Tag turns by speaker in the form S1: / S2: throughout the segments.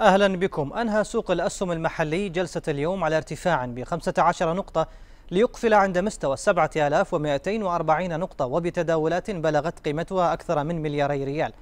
S1: أهلا بكم أنهى سوق الأسهم المحلي جلسة اليوم على ارتفاع ب 15 نقطة ليقفل عند مستوى 7240 نقطة وبتداولات بلغت قيمتها أكثر من ملياري ريال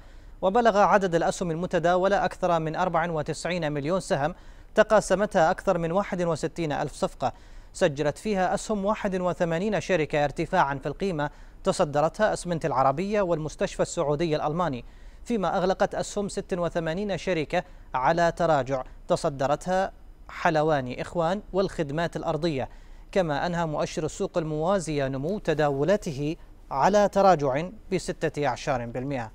S1: وبلغ عدد الأسهم المتداولة أكثر من 94 مليون سهم تقاسمتها أكثر من 61 ألف صفقة سجلت فيها أسهم 81 شركة ارتفاعا في القيمة تصدرتها أسمنت العربية والمستشفى السعودي الألماني فيما أغلقت أسهم 86 شركة على تراجع تصدرتها حلواني إخوان والخدمات الأرضية كما أنهى مؤشر السوق الموازية نمو تداولته على تراجع بستة أعشار بالمئة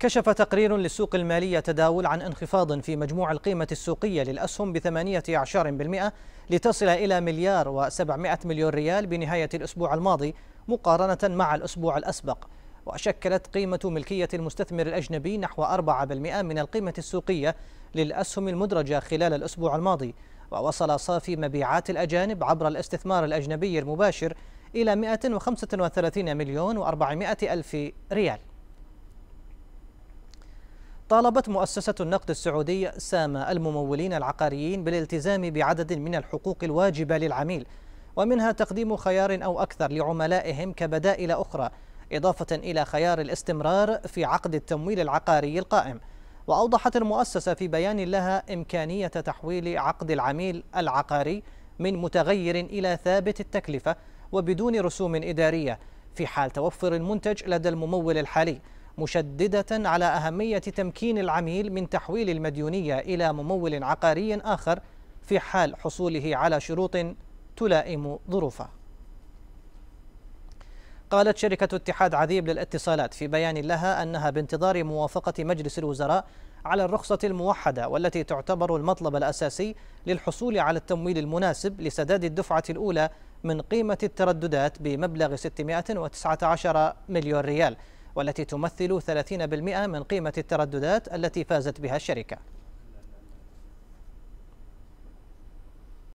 S1: كشف تقرير للسوق المالية تداول عن انخفاض في مجموع القيمة السوقية للأسهم بثمانية أعشار بالمئة لتصل إلى مليار وسبعمائة مليون ريال بنهاية الأسبوع الماضي مقارنة مع الأسبوع الأسبق وشكلت قيمة ملكية المستثمر الأجنبي نحو 4% من القيمة السوقية للأسهم المدرجة خلال الأسبوع الماضي ووصل صافي مبيعات الأجانب عبر الاستثمار الأجنبي المباشر إلى 135 مليون و400 ألف ريال طالبت مؤسسة النقد السعودي سامة الممولين العقاريين بالالتزام بعدد من الحقوق الواجبة للعميل ومنها تقديم خيار أو أكثر لعملائهم كبدائل أخرى إضافة إلى خيار الاستمرار في عقد التمويل العقاري القائم وأوضحت المؤسسة في بيان لها إمكانية تحويل عقد العميل العقاري من متغير إلى ثابت التكلفة وبدون رسوم إدارية في حال توفر المنتج لدى الممول الحالي مشددة على أهمية تمكين العميل من تحويل المديونية إلى ممول عقاري آخر في حال حصوله على شروط تلائم ظروفه قالت شركة اتحاد عذيب للاتصالات في بيان لها أنها بانتظار موافقة مجلس الوزراء على الرخصة الموحدة والتي تعتبر المطلب الأساسي للحصول على التمويل المناسب لسداد الدفعة الأولى من قيمة الترددات بمبلغ 619 مليون ريال والتي تمثل 30% من قيمة الترددات التي فازت بها الشركة